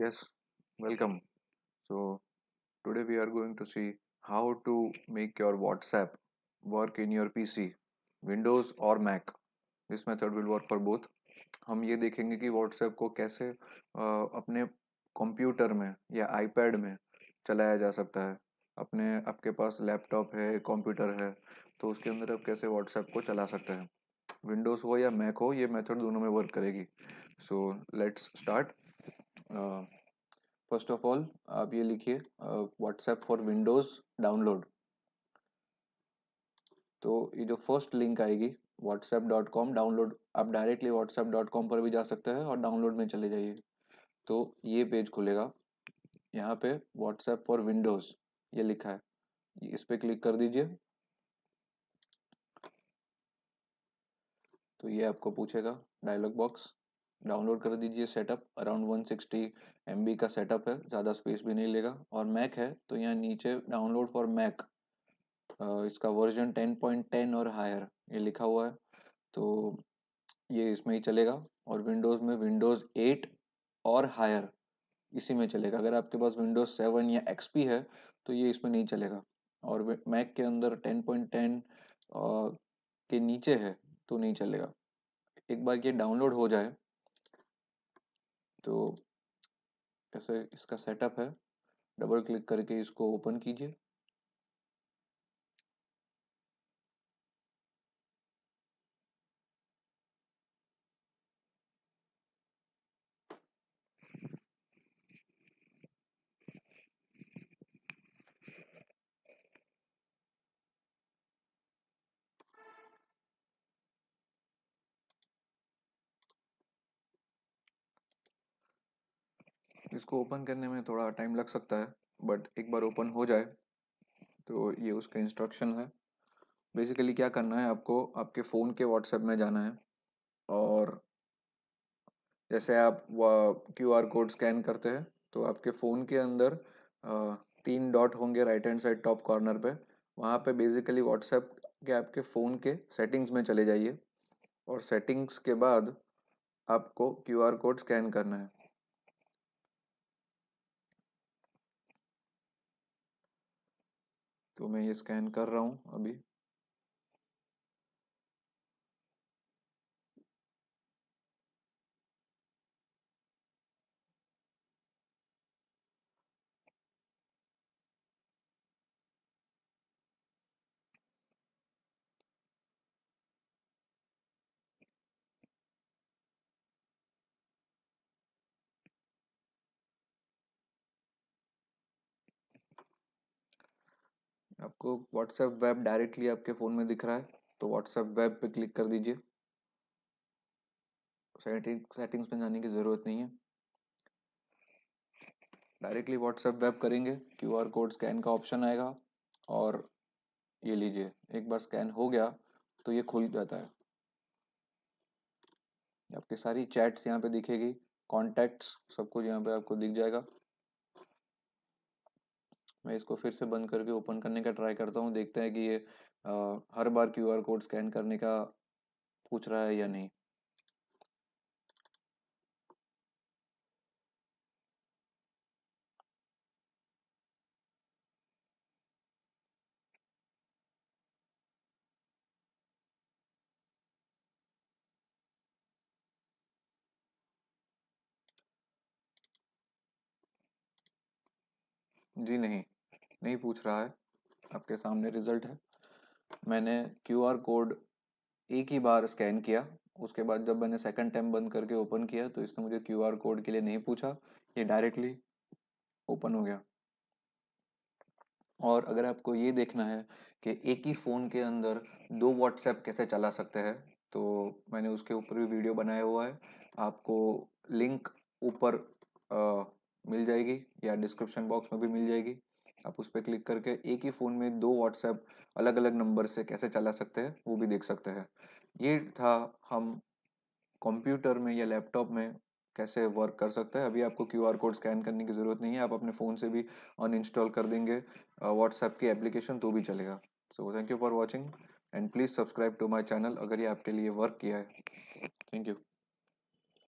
yes welcome so today we are going to see how to make your whatsapp work in your pc windows or mac this method will work for both हम ये देखेंगे कि WhatsApp को कैसे आ, अपने computer में या iPad में चलाया जा सकता है अपने आपके पास लैपटॉप है कंप्यूटर है तो उसके अंदर आप कैसे व्हाट्सएप को चला सकते हैं विंडोज़ हो या मैक हो ये मेथड दोनों में वर्क करेगी so let's start first of all आप ये लिखिए व्हाट्सएप फॉर विंडोज डाउनलोड तो ये जो फर्स्ट लिंक आएगी व्हाट्सएप डॉट कॉम डाउनलोड आप डायरेक्टली व्हाट्सएप डॉट कॉम पर भी जा सकते हैं और डाउनलोड में चले जाइए तो ये पेज खुलेगा यहाँ पे व्हाट्सएप फॉर विंडोज ये लिखा है इस पर क्लिक कर दीजिए तो ये आपको पूछेगा डायलॉग बॉक्स डाउनलोड कर दीजिए सेटअप अराउंड 160 सिक्सटी का सेटअप है ज़्यादा स्पेस भी नहीं लेगा और मैक है तो यहाँ नीचे डाउनलोड फॉर मैक इसका वर्जन 10.10 और हायर ये लिखा हुआ है तो ये इसमें ही चलेगा और विंडोज़ में विंडोज़ 8 और हायर इसी में चलेगा अगर आपके पास विंडोज़ सेवन या एक्सपी है तो ये इसमें नहीं चलेगा और मैक के अंदर टेन के नीचे है तो नहीं चलेगा एक बार ये डाउनलोड हो जाए तो ऐसे इसका सेटअप है डबल क्लिक करके इसको ओपन कीजिए इसको ओपन करने में थोड़ा टाइम लग सकता है बट एक बार ओपन हो जाए तो ये उसका इंस्ट्रक्शन है बेसिकली क्या करना है आपको आपके फ़ोन के व्हाट्सएप में जाना है और जैसे आप क्यू आर कोड स्कैन करते हैं तो आपके फ़ोन के अंदर तीन डॉट होंगे right hand side top corner पे वहाँ पे बेसिकली व्हाट्सएप के आपके फ़ोन के सेटिंग्स में चले जाइए और सेटिंग्स के बाद आपको क्यू आर कोड स्कैन करना है तो मैं ये स्कैन कर रहा हूँ अभी आपको व्हाट्सएप वेब डायरेक्टली आपके फ़ोन में दिख रहा है तो व्हाट्सएप वेब पे क्लिक कर दीजिए सेटिंग्स में जाने की ज़रूरत नहीं है डायरेक्टली व्हाट्सएप वेब करेंगे क्यू आर कोड स्कैन का ऑप्शन आएगा और ये लीजिए एक बार स्कैन हो गया तो ये खुल जाता है आपके सारी चैट्स यहाँ पे दिखेगी कॉन्टैक्ट्स सब कुछ यहाँ पे आपको दिख जाएगा मैं इसको फिर से बंद करके ओपन करने का ट्राई करता हूँ देखते हैं कि ये आ, हर बार आर कोड स्कैन करने का पूछ रहा है या नहीं जी नहीं नहीं पूछ रहा है आपके सामने रिजल्ट है मैंने क्यू आर कोड एक ही बार स्कैन किया उसके बाद जब मैंने सेकंड टाइम बंद करके ओपन किया तो इसने मुझे क्यू आर कोड के लिए नहीं पूछा ये डायरेक्टली ओपन हो गया और अगर आपको ये देखना है कि एक ही फ़ोन के अंदर दो व्हाट्सएप कैसे चला सकते हैं तो मैंने उसके ऊपर भी वीडियो बनाया हुआ है आपको लिंक ऊपर मिल जाएगी या डिस्क्रिप्शन बॉक्स में भी मिल जाएगी आप उस पर क्लिक करके एक ही फ़ोन में दो व्हाट्सएप अलग अलग नंबर से कैसे चला सकते हैं वो भी देख सकते हैं ये था हम कंप्यूटर में या लैपटॉप में कैसे वर्क कर सकते हैं अभी आपको क्यू आर कोड स्कैन करने की ज़रूरत नहीं है आप अपने फ़ोन से भी अनइंस्टॉल कर देंगे व्हाट्सएप की एप्लीकेशन तो भी चलेगा so thank you for watching and please subscribe to my channel अगर ये आपके लिए वर्क किया है थैंक यू